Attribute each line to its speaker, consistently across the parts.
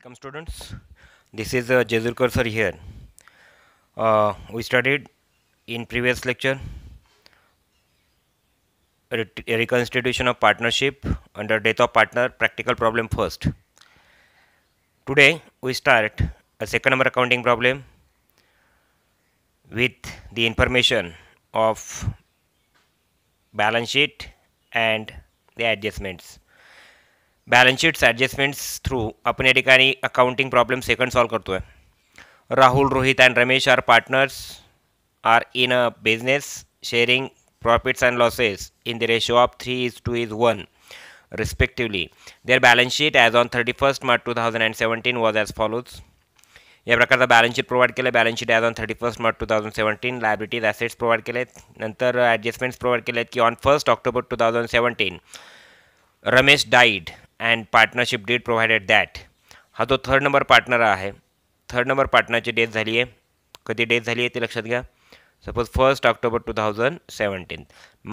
Speaker 1: Welcome students, this is uh, Jezul cursor here. Uh, we studied in previous lecture reconstitution of partnership under death of partner practical problem first. Today we start a second number accounting problem with the information of balance sheet and the adjustments. Balance sheets adjustments through अपन या ठिकाणी accounting problem second solve करतो आहे Rahul Rohit and Ramesh are partners are in a business sharing profits and losses in the ratio of three is to is one respectively respectively. Their balance sheet as on 31st March 2017 was as follows. या प्रकारचा balance sheet provide केलं balance sheet as on thirty first March two thousand seventeen liabilities assets provide केलेत नंतर adjustments provide लिए की on first October two thousand seventeen Ramesh died and partnership date provided that हा तो third number partner आहे third number पार्टनरची death झाली आहे कधी डेट झाली आहे ते लक्षात घ्या suppose first October two thousand seventeen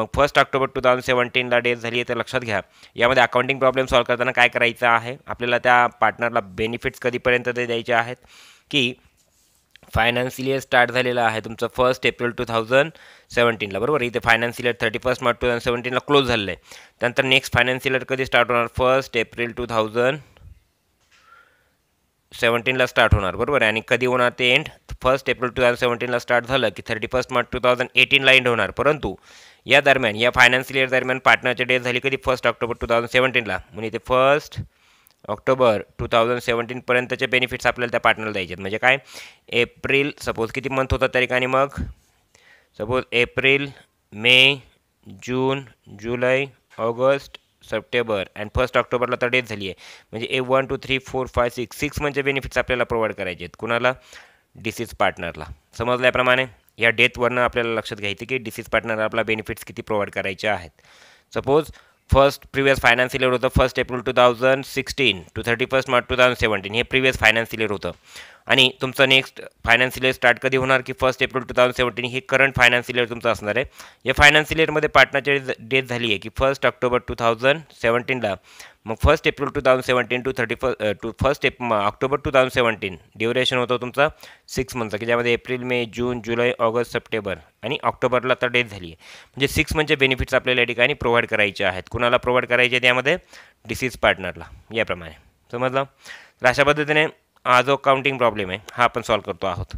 Speaker 1: मग first October two thousand सेवन्टीनला date झाली आहे तर लक्षात घ्या यामध्ये अकाउंटिंग प्रॉब्लेम सॉल्व्ह करताना काय करायचं आहे आपल्याला त्या पार्टनरला बेनिफिट्स कधीपर्यंत ते द्यायचे आहेत की फायनान्शियल इयर स्टार्ट झालेला आहे तुमचं फर्स्ट एप्रिल टू थाउजंड सेवन्टीनला बरोबर इथे financial year thirty first March two thousand सेवन्टीनला क्लोज झालं आहे त्यानंतर नेक्स्ट फायनान्शियल इयर कधी स्टार्ट होणार फर्स्ट एप्रिल टू थाउजंड सेवन्टीनला स्टार्ट होणार बरोबर आहे आणि कधी होणार ते end first April two thousand सेवन्टीनला स्टार्ट झालं की thirty first March two thousand एटीनला एंड होणार परंतु या दरम्यान या फायनान्शियल इयर दरम्यान पार्टनरचे डेट झाली कधी फर्स्ट ऑक्टोबर टू थाउजंड सेवन्टीनला म्हणजे इथे फर्स्ट ऑक्टोबर टू थाउजंड सेवन्टीनपर्यंतचे बेनिफिट्स आपल्याला त्या पार्टनरला द्यायचे आहेत म्हणजे काय एप्रिल सपोज किती मंथ होता तरी आणि मग suppose April May June July August September and first ऑक्टोबरला तर डेट झाली आहे म्हणजे ए one two three four five six six म्हणजे बेनिफिट्स आपल्याला प्रोवाईड करायचे आहेत कुणाला डिसीज पार्टनरला समजल्याप्रमाणे या डेथवरनं आपल्याला लक्षात घ्यायचं की डिसीज पार्टनरला आपला बेनिफिट्स किती प्रोव्हाइड करायचे आहेत suppose first previous financial year होतं first April two thousand sixteen to thirty first March two thousand seventeen हे प्रिव्हियस फायनान्शियल इयर होतं आणि तुमचं नेक्स्ट फायनान्शियल इयर स्टार्ट कधी होणार की first April two thousand seventeen हे करंट फायनान्शियल इयर तुमचं असणार आहे या फायनान्शियल इयरमध्ये पार्टनरची डेथ झाली आहे की फर्स्ट ऑक्टोबर टू थाउजंड सेवन्टीनला मग first April two thousand seventeen to thirty first to first एप October two thousand seventeen duration होता तुमचा सिक्स मंथचा की ज्यामध्ये April May June July August September आणि ऑक्टोबरला तर डेथ झाली आहे म्हणजे सिक्स म्हणजे बेनिफिट्स आपल्याला या ठिकाणी प्रोव्हाइड करायचे आहेत कुणाला प्रोव्हाइड करायचे त्यामध्ये डिसीज पार्टनरला याप्रमाणे समजलं तर अशा पद्धतीने हा जो अकाउंटिंग प्रॉब्लेम आहे हा आपण सॉल्व करतो आहोत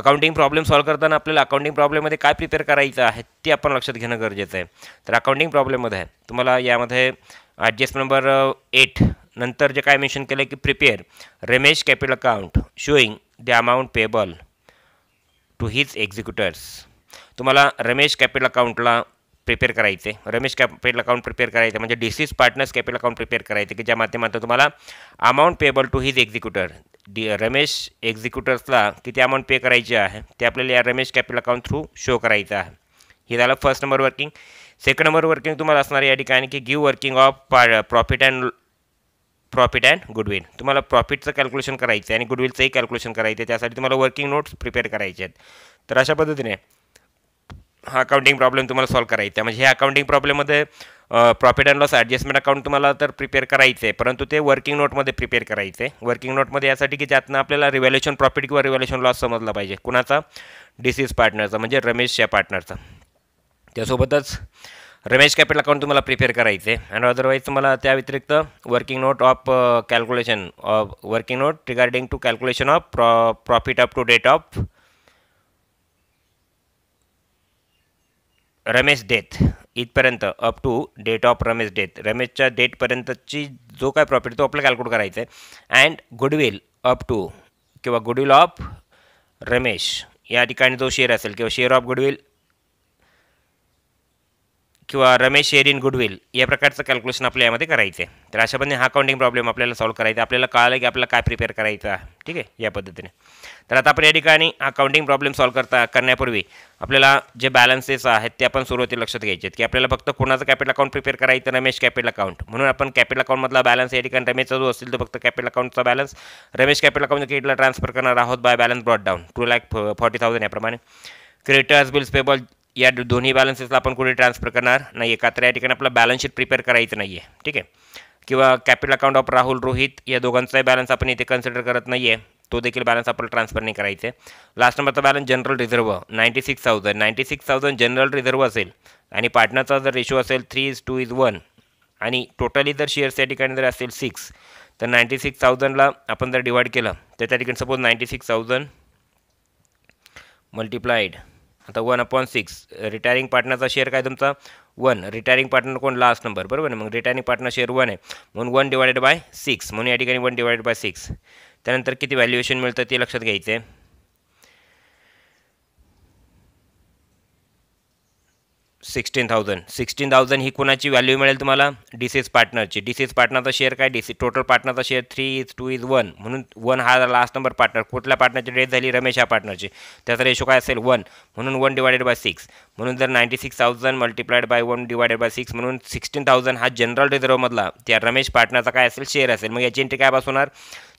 Speaker 1: अकाउंटिंग प्रॉब्लेम सॉल्व करताना आपल्याला अकाउंटिंग प्रॉब्लेममध्ये काय प्रिपेअर करायचं आहे ते आपण लक्षात घेणं गरजेचं आहे तर अकाउंटिंग प्रॉब्लेममध्ये आहे तुम्हाला यामध्ये ॲडजस्ट नंबर एट नंतर जे काय मेन्शन केलं की prepare Ramesh capital account showing the amount payable to his executors तुम्हाला रमेश कॅपिटल अकाउंटला प्रिपेअर करायचे रमेश कॅपिटल अकाउंट प्रिपेअर करायचं म्हणजे deceased partners capital account prepare करायचे की ज्या माध्यमातून तुम्हाला amount payable to his executor डी रमेश एक्झिक्युटर्सला किती अमाऊंट पे करायची आहे ते आपल्याला या Ramesh capital account through show करायचं आहे हे झालं first number working second number working तुम्हाला असणार या ठिकाणी की गिव्ह वर्किंग ऑफ पा profit and profit and goodwill तुम्हाला प्रॉफिटचं कॅल्क्युलेशन करायचं आहे आणि गुडविलचंही कॅल्क्युलेशन करायचं आहे त्यासाठी तुम्हाला वर्किंग नोट्स प्रिपेअर करायचे आहेत तर अशा पद्धतीने हा अकाउंटिंग प्रॉब्लेम तुम्हाला सॉल्व करायचा आहे म्हणजे ह्या अकाउंटिंग प्रॉब्लेममध्ये profit and loss adjustment account तुम्हाला तर प्रिपेअर करायचं आहे परंतु ते वर्किंग नोटमध्ये प्रिपेअर करायचं आहे वर्किंग नोटमध्ये यासाठी की ज्यातनं आपल्याला रिव्हॅल्युशन प्रॉफिट किंवा रिव्हॅल्युएशन लॉस समजला पाहिजे कुणाचा डिसीज पार्टनरचा म्हणजे रमेशच्या पार्टनरचा त्यासोबतच रमेश कॅपिटल अकाउंट तुम्हाला प्रिपेअर करायचे अँड अदरवाईज तुम्हाला त्या व्यतिरिक्त working note of calculation of working note regarding to calculation of प्रॉ profit up to date of Ramesh death इथपर्यंत up to date of Ramesh death रमेशच्या डेटपर्यंतची जो काय प्रॉफिट तो आपल्याला कॅल्क्युलेट करायचा आहे अँड गुडविल अप टू किंवा गुडविल ऑफ रमेश या ठिकाणी जो शेअर असेल किंवा शेअर ऑफ गुडविल किंवा रमेश एरिन गुडविल या प्रकारचं कॅल्क्युलेशन आपल्या यामध्ये करायचं आहे तर अशा पद्धतीने हा अकाउंटिंग प्रॉब्लेम आपल्याला सॉल्व्ह करायचा आपल्याला कळालं की आपल्याला काय प्रिपेअर करायचं ठीक आहे या पद्धतीने तर आता आपण या ठिकाणी हा प्रॉब्लेम सॉल्व्ह करता करण्यापूर्वी आपल्याला जे बॅलन्सेस आहेत ते आपण सुरुवाती लक्षात घ्यायचे आहेत की आपल्याला फक्त कोणाचं कॅपिटल अकाउंट प्रिपेअर करायचं रमेश कॅपिटल अकाउंट म्हणून आपण कॅपिटल अकाउंटमधला बॅलन्स या ठिकाणी रमेशचा जो असेल तो फक्त कॅपिटल अकाउंटचा बॅलन्स रमेश कॅपिटल अकाउंट क्रेडिटला ट्रान्सफर करणार आहोत by balance brought down two lakh forty thousand याप्रमाणे क्रेडिटर्स बिल्स पेबल या दोन्ही बॅलन्सेसला आपण कुठे ट्रान्सफर करणार नाही आहे या ठिकाणी आपलं बॅलन्स शीट प्रिपेअर करायचं नाही आहे ठीक आहे किंवा capital account of Rahul Rohit या दोघांचाही बॅलन्स आपण इथे कन्सिडर करत नाही आहे तो देखील बॅलन्स आपल्याला ट्रान्सफर नाही करायचं आहे लास्ट नंबरचा balance general reserve ninety six thousand ninety six thousand general reserve असेल आणि पार्टनरचा जर रेशो असेल three is to is one आणि टोटली जर शेअर्स या ठिकाणी जर असेल सिक्स तर नाईंटी सिक्स थाउजंडला आपण जर डिवाईड केलं तर त्या ठिकाणी suppose ninety six thousand multiplied आता वन अपॉन सिक्स रिटायरिंग पार्टनरचा शेअर काय तुमचा वन रिटायरिंग पार्टनर कोण लास्ट नंबर बरोबर ना मग रिटायरिंग पार्टनर शेअर वन आहे म्हणून वन डिवायडेड बाय सिक्स म्हणून या ठिकाणी वन डिवायडेड बाय सिक्स त्यानंतर किती व्हॅल्युएशन मिळतं ते लक्षात घ्यायचं आहे सिक्स्टीन थाउजंड सिक्स्टीन थाउजंड ही कोणाची व्हॅल्यू मिळेल तुम्हाला एस पार्टनरची डिसेस पार्टनरचा शेअर काय सी टोटल पार्टनरचा share three is to is one म्हणून वन हा लास्ट नंबर पार्टनर कुठल्या पार्टनरची डेट झाली रमेश हा पार्टनरची त्याचा रेशो काय असेल वन म्हणून वन डिवायडेड बाय सिक्स म्हणून जर ninety six thousand multiplied by one divided by six म्हणून सिक्सटीन थाउजंड हा जनरल रिझर्वमधला त्या रमेश पार्टनरचा काय असेल शेअर असेल मग याची एंट्री काय pass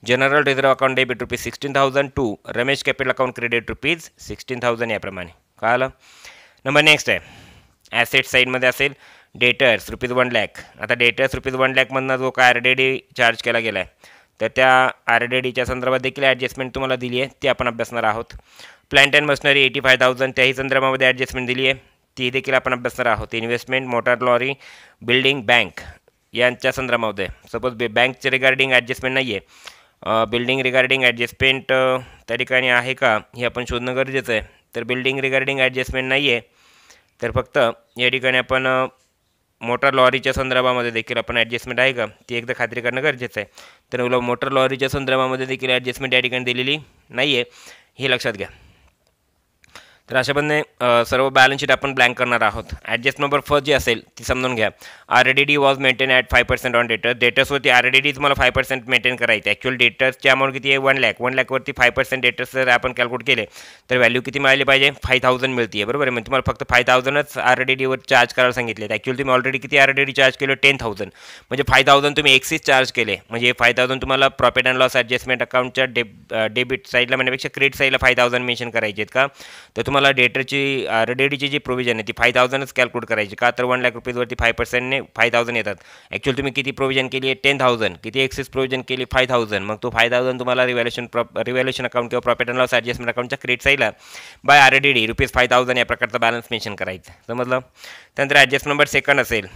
Speaker 1: general reserve account debit rupees sixteen thousand to Ramesh capital account credit rupees sixteen thousand याप्रमाणे कळालं नंबर नेक्स्ट आहे ॲसेट साईडमध्ये असेल डेटर्स रुपीज वन लॅक आता डेटर्स रुपीज वन लॅकमधनं जो काय आर डी डी चार्ज केला गेला आहे तर त्या आर डी डीच्या संदर्भात देखील ॲडजस्टमेंट तुम्हाला दिली आहे ती आपण अभ्यासणार आहोत plant and machinery eighty five thousand त्याही संदर्भामध्ये ॲडजस्टमेंट दिली आहे ती देखील आपण अभ्यासणार आहोत investment motor lorry building bank यांच्या संदर्भामध्ये सपोज बे बँकचे रिगार्डिंग ॲडजस्टमेंट नाही आहे बिल्डिंग रिगार्डिंग ॲडजस्टमेंट त्या ठिकाणी आहे का हे आपण शोधणं गरजेचं आहे तर बिल्डिंग रिगार्डिंग ॲडजस्टमेंट नाही आहे तर फक्त या ठिकाणी आपण मोटर लॉरीच्या संदर्भामध्ये देखील आपण ॲडजस्टमेंट आहे का ती एकदा खात्री करणं गरजेचं आहे तर मोटर लॉरीच्या संदर्भामध्ये देखील ॲडजस्टमेंट या ठिकाणी दिलेली नाही आहे हे लक्षात घ्या तर अशा सर्व बॅलन्स शीट आपण ब्लँक करणार आहोत ॲडजस्ट नंबर फर्स्ट जी असेल ती समजून घ्या R D D was maintain at five percent on debtors डेटर्सवरती आर डी डी तुम्हाला फाय पर्सेंट मेंटेन करायचं ॲक्च्युअल डेटर्सची अमाऊंट किती आहे वन लॅक वन लॅकवरती फाय पर्सेंट डेटर्स जर आपण कॅल्क्युलेट केले तर व्हॅल्यू किती मिळाली पाहिजे फाय थाउजंड मिळते आहे बरोबर म्हणजे तुम्हाला फक्त फाय थाउजंडच आर डी डीवर चार्ज करायला सांगितले ॲक्च्युअली तुम्ही ऑलरेडी किती आर डी डी चार्ज केलं टेन थाउजंड म्हणजे फाय थाउजंड तुम्ही एक्सीस चार्ज केले म्हणजे फाय थाउजंड तुम्हाला प्रॉफिट अँड लॉस ॲडजस्टमेंट अकाउंटच्या डेब डेबिट साईडला म्हणण्यापेक्षा क्रेडिट साईडला फाय थाउजंड मेन्शन करायचे आहेत का तर तुम्हाला तुम्हाला डेटरची डीची जी प्रोव्हिजन आहे ती फाय थाउजंडच कॅल्क्युलेट करायची का तर वन लाख रुपीजवरती फाय पर्सेंटने फाय थाउजंड येतात ॲक्च्युअली तुम्ही किती प्रोव्हिजन केली आहे टेन थाउजंड किती एक्सेस प्रोव्हिजन केली फाय थाउजंड मग तो फाय थाउजंड तुम्हाला रिव्हॅल्युशन प्रॉ रिव्हॅल्युशन अकाउंट किंवा प्रॉफिट अँड लॉस ॲडजस्टमेंट अकाउंटच्या क्रेडिट साईला by R D rupees five thousand या प्रकारचा बॅलन्स मेन्शन करायचं समजलं त्यानंतर ॲडजस्ट नंबर सेकंड असेल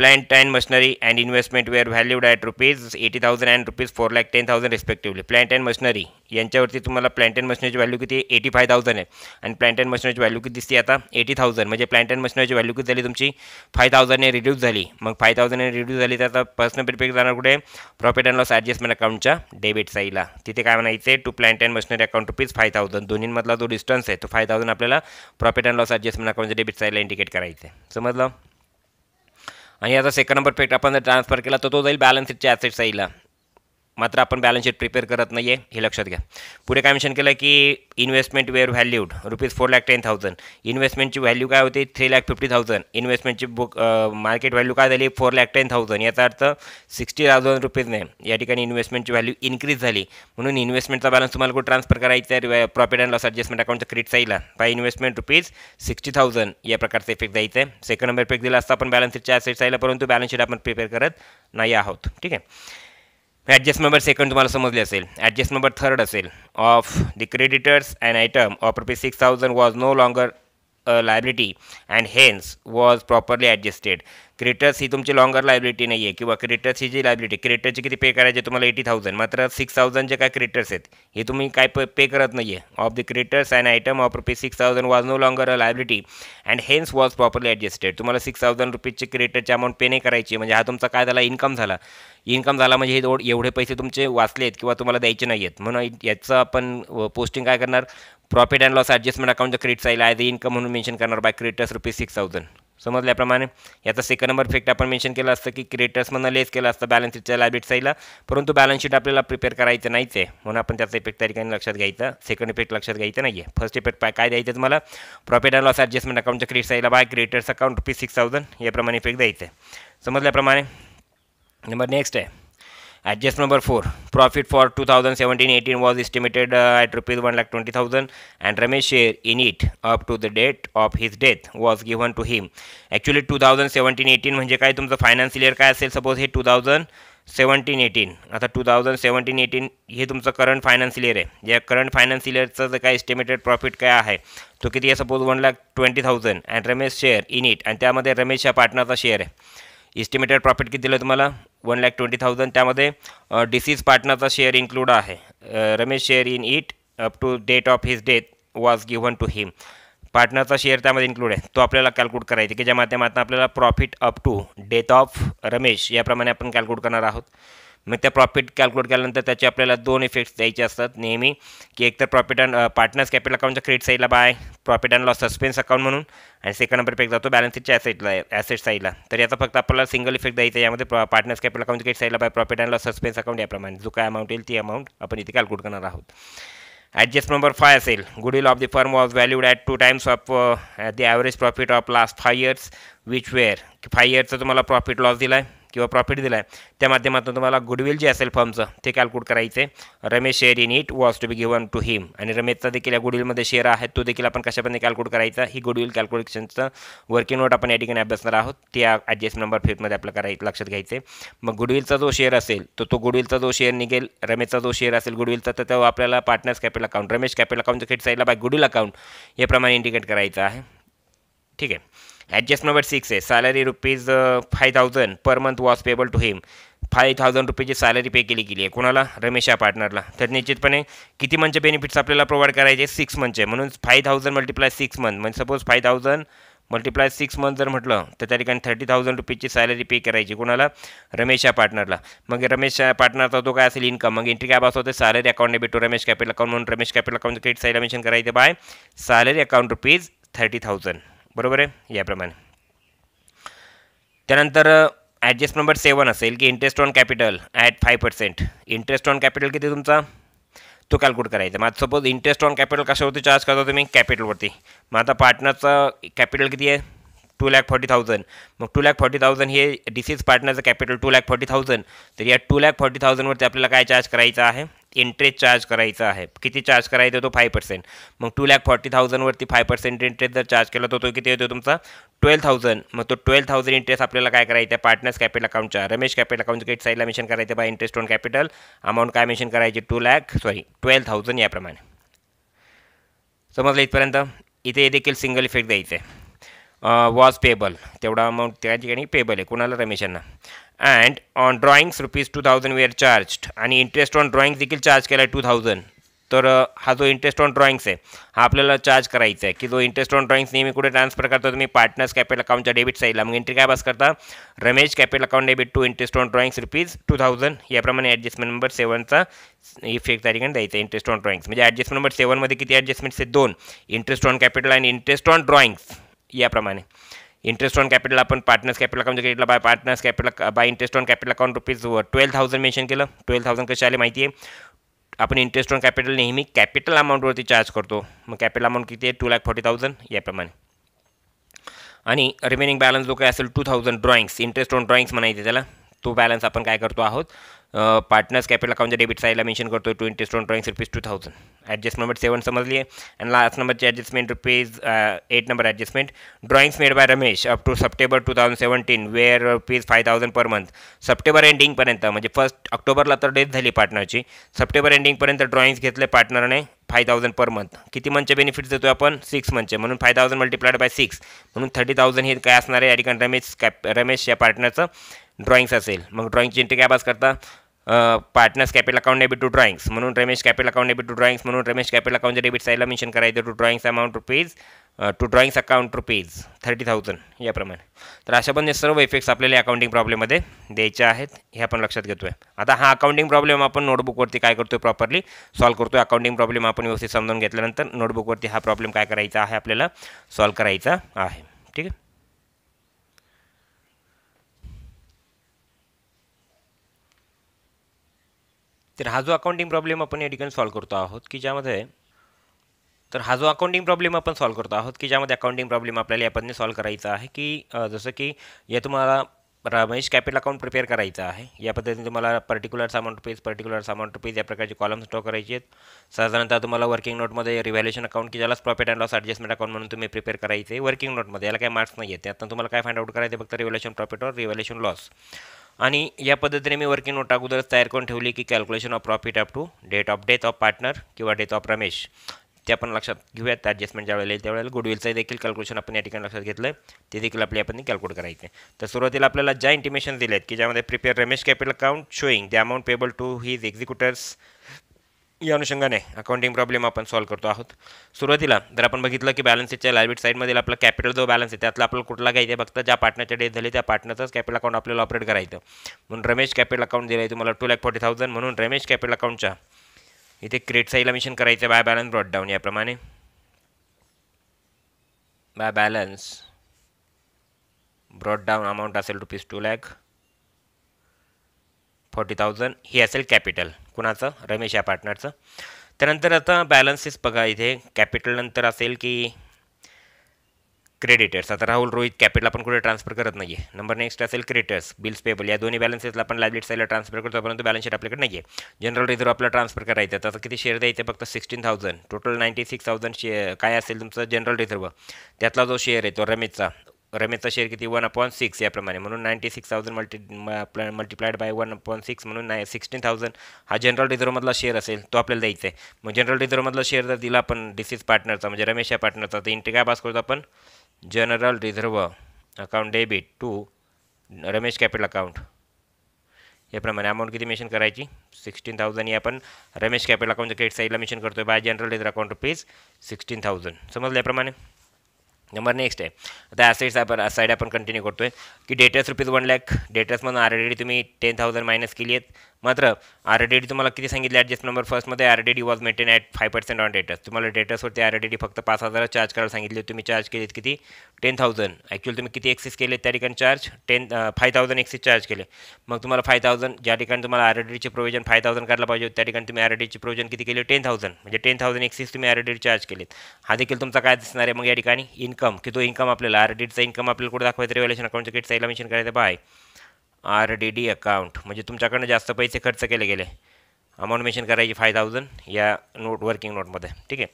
Speaker 1: plant and machinery and investment were valued at rupees eighty thousand and rupees four lakh ten thousand respectively plant and machinery यांच्यावरती तुम्हाला plant and मशनरीची value किती एटी फाय थाउजंड आहे आणि प्लॅन अँड मशनरीची value किती दिसते आता एटी थाउजंड म्हणजे प्लॅन्ट अँड मशनरीची व्हॅल्यू किती झाली तुमची फाय थाउजंडने रिड्यूस झाली मग फाय थाउजंडने रिड्यूस झाली तर आता पर्सनल प्रिपेक्ट जाणार कुठे प्रॉफिट अँड लॉस ॲडजस्टमेंट अकाउंटच्या डेबिट साईडला तिथे काय म्हणायचे to plant and machinery account rupees five thousand दोन्हीमधला जो डिस्टन्स आहे तो फाय थाउजंड आपल्याला प्रॉफिट अँड लॉस ॲडजस्टमेंट अकाउंटच्या डेबिट साईला इंडिकेट करायचं समजलं आणि आता सेकंड नंबर पेट आपण जर ट्रान्सफर केला तर तो जाईल बॅलन्स शीटच्या ॲसेट साईडला मात्र आपण बॅलन्स शीट प्रिपेअर करत नाही आहे हे लक्षात घ्या पुढे काय मेन्शन केलं की investment were valued rupees four lakh ten thousand इन्व्हेस्टमेंटची व्हॅल्यू काय होती थ्री लॅक फिफ्टी थाउजंड इन्व्हेस्टमेंटची बुक मार्केट व्हॅल्यू काय झाली फोर लॅक टेन थाउजंड याचा अर्थ सिक्स्टी थाउजंड नाही या ठिकाणी इन्व्हेस्टमेंटची व्हॅल्यू इन्क्रीज झाली म्हणून इन्व्हेस्टमेंटचा बॅलन्स तुम्हाला कुठे ट्रान्सफर करायचा आहे प्रॉफिट अँड लॉस ॲडजस्टमेंट अकाउंटच्या क्रेडिट साईला by investment rupees sixty thousand या प्रकारचे इफेक्ट द्यायचा आहे सेकंड नंबर इफेक्ट दिला असता आपण बॅलन्स शीटच्या ॲसेट साईला परंतु बॅलन्स शीट आपण प्रिपेअर करत नाही आहोत ठीक आहे ॲडजस्ट नंबर सेकंड तुम्हाला समजले असेल ॲडजस्ट नंबर थर्ड असेल of the creditors and item of rupees six thousand was no longer a liability and hence was properly adjusted creditors ही तुमची लॉंगर लायबिलिटी नाही आहे किंवा क्रिएटर्स ही जी लायबिलिटी क्रिएटरची किती पे करायचे तुम्हाला एटी थाउजंड मात्र सिक्स थाउजंड जे काय क्रिएटर्स आहेत हे तुम्ही काय पे पे करत नाही आहे of the creators and item of rupees six thousand was no longer a liability and hence was properly adjusted तुम्हाला सिक्स थाउजंड रुपीजचे क्रिएटरचे अमाऊंट पे नाही करायची म्हणजे हा तुमचा काय झाला इन्कम झाला इन्कम झाला म्हणजे हे एवढे पैसे तुमचे वाचले आहेत किंवा तुम्हाला द्यायचे नाही आहेत म्हणून याचं आपण पोस्टिंग काय करणार profit and loss adjustment account credit create जाईल इनकम इन्कम म्हणून मेन्शन करणार by creditors rupees six thousand समजल्याप्रमाणे याचा सेकंड नंबर इफेक्ट आपण मेन्शन केला असतं की क्रिएटर्समधनं लेस केलं असतं बॅलन्स शीटच्या लायबिट साईडला परंतु बॅलन्स शीट आपल्याला प्रिपेअर करायचं नाहीच आहे म्हणून आपण त्याचा इफेक्ट त्या ठिकाणी लक्षात घ्यायचा सेकंड इफेक्ट लक्षात घ्यायचं नाही आहे फर्स्ट इफेक्ट पाय काय द्यायचं तुम्हाला प्रॉफिट अँड लॉस ॲडजस्टमेंट अकाउंटच्या क्रेडिट साईला by creators account rupees six thousand याप्रमाणे इफेक्ट द्यायचं आहे समजल्याप्रमाणे नंबर नेक्स्ट आहे adjust number four profit for Adjust number eighteen Profit for 2017-18 was estimated uh, at rupees Ramesh and in share in it up to the date of his death was given to two thousand 2017-18 म्हणजे काय तुमचं financial year काय असेल suppose हे two thousand seventeen eighteen आता two thousand seventeen eighteen हे तुमचं current financial year आहे या करंट फायनान्शियल इयरचं जर काय इस्टिमेटेड प्रॉफिट काय आहे तो किती आहे suppose one lakh twenty thousand and Ramesh share in it आणि त्यामध्ये रमेश रमेशच्या पार्टनरचा शेअर आहे इस्टिमेटेड प्रॉफिट किती दिलं तुम्हाला वन लॅक ट्वेंटी थाउजंड त्यामध्ये डिसीज पार्टनरचा शेअर इन्क्लूड आहे Ramesh share in it up to date of his death was given to him पार्टनरचा शेअर त्यामध्ये इन्क्लूड आहे तो आपल्याला कॅल्क्युलेट करायचा की ज्या माध्यमातून आपल्याला profit up to death of Ramesh याप्रमाणे आपण कॅल्क्युलेट करणार आहोत मग त्या प्रॉफिट कॅल्क्युलेट केल्यानंतर त्याचे आपल्याला दोन इफेक्ट्स द्यायचे असतात नेहमी की एक तर प्रॉफिट अँड पार्टनर्स कॅपिटल अकाउंटच्या क्रेडिट साईडला by profit and loss suspense account म्हणून आणि सेकंड नंबर इफेक्ट जातो बॅलन्स ॲसेटला ॲसेट साईडला तर याचा फक्त आपल्याला सिंगल इफेक्ट द्यायचा यामध्ये पार्टनर्स कॅपिटल अकाउंट क्रेडिट साईडला by profit and loss suspense account याप्रमाणे जो काय अमाऊंट येईल ती अमाऊंट आपण इथे कॅल्क्युलेट करणार आहोत ॲडजस्ट नंबर फाय असेल goodwill of the firm was valued at two times of at the average profit of last five years which were five इयर्सचा तुम्हाला प्रॉफिट लॉस दिला आहे किंवा प्रॉफिट दिला आहे त्या माध्यमातून तुम्हाला गुडविल जे असेल फर्मचं ते कॅल्क्युलेट करायचे Ramesh share in it was to be given to him आणि रमेशचा देखील या गुडविलमध्ये शेअर आहे तो देखील आपण कशापर्यंत कॅल्क्युलेट करायचा ही गुडविल कॅल्क्युलेशनचं वर्किंग नोट आपण या ठिकाणी अभ्यासणार आहोत त्या ॲडजस्ट नंबर फिफ्टमध्ये आपल्याला करायचं लक्षात घ्यायचे मग गुडविलचा जो शेअर असेल तो तो गुडविलचा जो शेअर निघेल रमेशचा जो शेअर असेल गुडविलचा तर तो आपल्याला partners capital account Ramesh capital अकाउंटच्या खेट साईडला बाय गुडविल अकाउंट याप्रमाणे इंडिकेट करायचं आहे ठीक आहे ॲडजस्ट नंबर सिक्स आहे salary rupees five thousand per month was payable to him five thousand रुपीची सॅलरी पे केली गेली आहे कोणाला रमेश या पार्टनरला तर निश्चितपणे किती मंथचे बेनिफिट्स आपल्याला प्रोव्हाइड करायचे सिक्स मंथचे म्हणून five thousand multiply six month म्हणजे suppose five thousand multiply six month जर म्हटलं तर त्या ठिकाणी थर्टी थाउजंड रुपीजची सॅलरी पे करायची कोणाला रमेश या पार्टनरला मग रमेश पार्टनरचा तो काय असेल इनकम मग एंट्री काय बसवते सॅलरी अकाउंटने भेटू रमेश कॅपिटल अकाउंट म्हणून Ramesh capital account credit side mention करायचं by salary account rupees thirty thousand बरोबर आहे याप्रमाणे त्यानंतर ॲडजस्ट नंबर सेवन असेल की interest on capital at five percent interest on capital किती तुमचा तो कॅल्क्युलेट करायचा मग आता सपोज इंटरेस्ट ऑन कॅपिटल कशावरती चार्ज करता तुम्ही कॅपिटलवरती मग आता पार्टनरचं कॅपिटल किती आहे टू लॅक फॉर्टी थाउजंड मग टू लॅक फॉर्टी थाउजंड हे डिसीज पार्टनरचं capital to lakh forty thousand तर या टू लॅक फॉर्टी थाउजंडवरती आपल्याला काय चार्ज करायचा आहे इंटरेस्ट चार्ज करायचा आहे किती चार्ज करायचा तो फाय पर्सेंट मग टू लॅक फॉर्टी थाउजंडवरती फाय पर्सेंट इंटरेस्ट जर चार्ज केला तर तो किती होतो तुमचा ट्वेल्व थाउजंड मग तो ट्वेल्व थाउजंड इंटरेस्ट आपल्याला काय करायचं आहे पार्टनर्स कॅपिटल अकाउंटच्या रमेश कॅपिटल अकाउंटच्या क्रेडिट साईडला मेन्शन करायचं by interest on capital amount काय मेंशन करायची two lakh sorry twelve thousand याप्रमाणे समजलं इथपर्यंत इथे देखील सिंगल इफेक्ट द्यायचं आहे वॉज पेबल तेवढा अमाऊंट त्या ठिकाणी पेबल आहे कुणाला रमेशांना and on drawings rupees two thousand are charged आणि इंटरेस्ट ऑन ड्रॉइंग्स देखील चार्ज केला आहे टू थाउजंड तर हा जो इंटरेस्ट ऑन ड्रॉइंग्स आहे हा आपल्याला चार्ज करायचा आहे की जो इंटरेस्ट ऑन ड्रॉइंग्स नेहमी कुठे ट्रान्सफर करतो तुम्ही पार्टनर्स कॅपिटल अकाउंटच्या डेबिट साईडला मग एंट्री काय पास करता Ramesh capital account debit to interest on drawings rupees two thousand याप्रमाणे ॲडजस्टमेंट नंबर सेवनचा इफेक्ट त्या ठिकाणी द्यायचा इंटरेस्ट ऑन ड्रॉइंग्स म्हणजे ॲडजस्टमेंट नंबर सेवनमध्ये किती ॲडजस्टमेंट्स आहेत दोन इंटरेस्ट ऑन कॅपिटल आणि इंटरेस्ट ऑन ड्रॉइंग्स याप्रमाणे इंटरेस्ट ऑन कॅपिटल आपण पार्टनर्स कॅपिटल अकाउंट घेतला by partners capital by interest on capital account rupees twelve thousand mention केलं ट्वेल्व थाउजंड कसे आले माहिती आहे आपण इंटरेस्ट ऑन कॅपिटल नेहमी कॅपिटल अमाऊंटवरती चार्ज करतो मग कॅपिटल अमाऊंट किती आहे टू लॅक फोर्टी थाउजंड याप्रमाणे आणि रिमेनिंग बॅलन्स जो काय असेल two thousand drawings interest on drawings म्हणायचे त्याला तो बॅलन्स आपण काय करतो आहोत पार्टनर्स कॅपिटल अकाउंटच्या डेबिट साईडला मेन्शन करतो to interest on drawings rupees two thousand adjustment number seven समजली आहे आणि लास्ट नंबरची adjustment rupees eight number adjustment drawings made by Ramesh up to September two thousand seventeen were rupees five thousand per month September एंडिंगपर्यंत म्हणजे first ऑक्टोबरला तर death झाली पार्टनरची September एंडिंगपर्यंत ड्रॉइंग्स घेतले पार्टनरने फाय थाउजंड पर मंथ किती मंथचे बेनिफिट्स देतो आपण सिक्स मंथचे म्हणून five thousand multiplied by six म्हणून थर्टी थाउजंड हे काय असणार आहे या ठिकाणी रमेश कॅप रमेश या पार्टनरचं ड्रॉइंग्स असेल मग ड्रॉइंगची एंट्री काय अभ्यास करता partners capital account debit to drawings म्हणून Ramesh capital account debit to drawings म्हणून रमेश कॅपिटल अकाउंटच्या डेबिट साईडला मेन्शन करायचं to drawings amount rupees to drawings account rupees thirty thousand याप्रमाणे तर अशा पण सर्व इफेक्ट्स आपल्याला अकाउंटिंग प्रॉब्लेममध्ये द्यायचे आहेत हे आपण लक्षात घेतो आहे आता हा अकाउंटिंग प्रॉब्लेम आपण नोटबुकवरती काय करतो प्रॉपरली सॉल्व्ह करतो अकाउंटिंग प्रॉब्लेम आपण व्यवस्थित समजून घेतल्यानंतर नोटबुकवरती हा प्रॉब्लेम काय करायचा आहे आपल्याला सॉल्व्ह करायचा आहे ठीक आहे तर हा जो अकाउंटिंग प्रॉब्लेम आपण या ठिकाणी सॉल्व्ह करतो आहोत की ज्यामध्ये तर हा जो अकाउंटिंग प्रॉब्लेम आपण सॉल्व्ह करतो आहोत की ज्यामध्ये अकाउंटिंग प्रॉब्लेम आपल्याला या पद्धतीने सॉल्व्ह करायचा आहे की जसं की या तुम्हाला रमेश कॅपिटल अकाउंट प्रिपेअर करायचं आहे या पद्धतीने तुम्हाला पर्टिक्युलर सामान रुपीज पर्टिक्युलर सामान रुपीज या प्रकारचे कॉलम्स स्टॉक करायचे आहेत साधारणतः तुम्हाला वर्किंग नोटमध्ये रिव्हॅल्युएशन अकाउंट की ज्याला profit and loss adjustment account म्हणून तुम्ही प्रिपेअर करायचे वर्किंग नोटमध्ये याला काय मार्क्स नाही आहेत आता तुम्हाला काय फाइंड आउट करायचं फक्त रिव्हॅल्युएशन प्रॉफिट और रिव्हॅल्युएशन लॉस आणि या पद्धतीने मी वर्किंग नोट अगोदरच तयार करून ठेवली की calculation of profit up to date of death of partner किंवा डेथ ऑफ रमेश ते आपण लक्षात घेऊयात ॲडजस्टमेंट ज्या वेळेला त्यावेळेला गुडविलचं देखील कॅल्क्युलेशन आपण या ठिकाणी लक्षात घेतलं ते देखील आपली आपण कॅल्क्युलेट करायचे तर सुरुवातीला आपल्याला ज्या इंटिमेशन दिले आहेत की ज्यामध्ये prepare Ramesh capital account showing the amount payable to his executors या अनुषंगाने अकाउंटिंग प्रॉब्लेम आपण सॉल्व करतो आहोत सुरुवातीला जर आपण बघितलं की बॅलन्स शीटच्या लायबिट साईडमधील आपला कॅपिटल जो बॅलन्स आहे त्यातला आपल्याला कुठला आहे फक्त ज्या पार्टनरच्या डेथ झाली त्या पार्टनरचाच कॅपिटल अकाउंट आपल्याला ऑपरेट करायचं म्हणून रमेश कॅपिटल अकाउंट दिलं आहे तुम्हाला टू लॅक फोर्टी थाउजंड म्हणून रमेश कॅपिटल अकाउंटच्या इथे क्रेट साईडला मिशन करायचं बाय बॅलन्स ब्रॉड डाऊन याप्रमाणे by balance brought down amount असेल rupees two lakh forty thousand ही असेल कॅपिटल कुणाचं रमेश या पार्टनरचं त्यानंतर आता बॅलन्सेस बघा इथे कॅपिटलनंतर असेल की क्रेडिटर्स आता राहुल रोहित कॅपिटल आपण कुठे ट्रान्सफर करत नाही आहे नंबर नेक्स्ट असेल क्रेडिटर्स बिल्स पेबल या दोन्ही बॅलन्सेसला आपण साईडला ट्रान्सफर करतो परंतु बॅलन्स शीट आपल्याकडे नाही आहे जनरल रिझर्व आपला ट्रान्सफर करायचं तर आता किती शेअर द्यायचे फक्त sixteen thousand total ninety six thousand share काय असेल तुमचं जनरल रिझर्व त्यातला जो शेअर आहे तो रमेशचा रमेशचा शेअर किती वन पॉईंट सिक्स याप्रमाणे म्हणून ninety six thousand multi multiplied by one point six म्हणून नाय सिक्स्टीन थाउजंड हा जनरल रिझर्वमधला शेअर असेल तो आपल्याला द्यायचा आहे मग जनरल रिझर्वमधला शेअर जर दिला आपण डिसीज पार्टनरचा म्हणजे रमेश या पार्टनरचा तर इंटे काय पास करतो आपण general reserve account debit to Ramesh capital account याप्रमाणे अमाऊंट किती मेन्शन करायची सिक्स्टीन थाउजंड ही आपण रमेश कॅपिटल अकाउंटच्या क्रेडिट साईडला मेन्शन करतो by general reserve account rupees sixteen thousand समजल्याप्रमाणे नंबर नेक्स्ट आहे आता ॲसेट्स आपण साईड आपण कंटिन्यू करतो आहे की डेटर्स रुपीज वन लॅक डेटर्समधून ऑलरेडी तुम्ही टेन थाउजंड मायनस केली आहेत मात्र आर डी डी तुम्हाला किती सांगितले ॲडजस्ट नंबर फर्स्टमध्ये R D D was maintain at five percent on debts तुम्हाला डेटसवरती आर डी डी फक्त पाच हजार चार्ज करायला सांगितले तुम्ही चार्ज केलेत किती टेन थाउजंड ॲक्च्युली तुम्ही किती एक्सेस केले त्या ठिकाणी charge ten five thousand excess charge केले मग तुम्हाला फाय थाउजंड ज्या ठिकाणी तुम्हाला आर डी डीचे प्रोविजन फाय थाउजंड करायला पाहिजे त्या ठिकाणी तुम्ही आर डीचे प्रोविजन किती केले टेन थाउजंड म्हणजे टेन थाउजंड एक्सेस तुम्ही आर डी चार्ज केलेत हा देखील तुमचा काय दिसणार आहे मग या ठिकाणी इन्कम की तो इन्कम आपल्याला आर डीचा इन्कम आपल्याला कुठे दाखवायचं रेव्हल्युशन अकाउंटच्या किट साईडला मेन्शन करायचं by R D D account म्हणजे तुमच्याकडनं जास्त पैसे खर्च केले गेले अमाऊंट मेन्शन करायची फाय थाउजंड या नोट वर्किंग नोटमध्ये ठीक आहे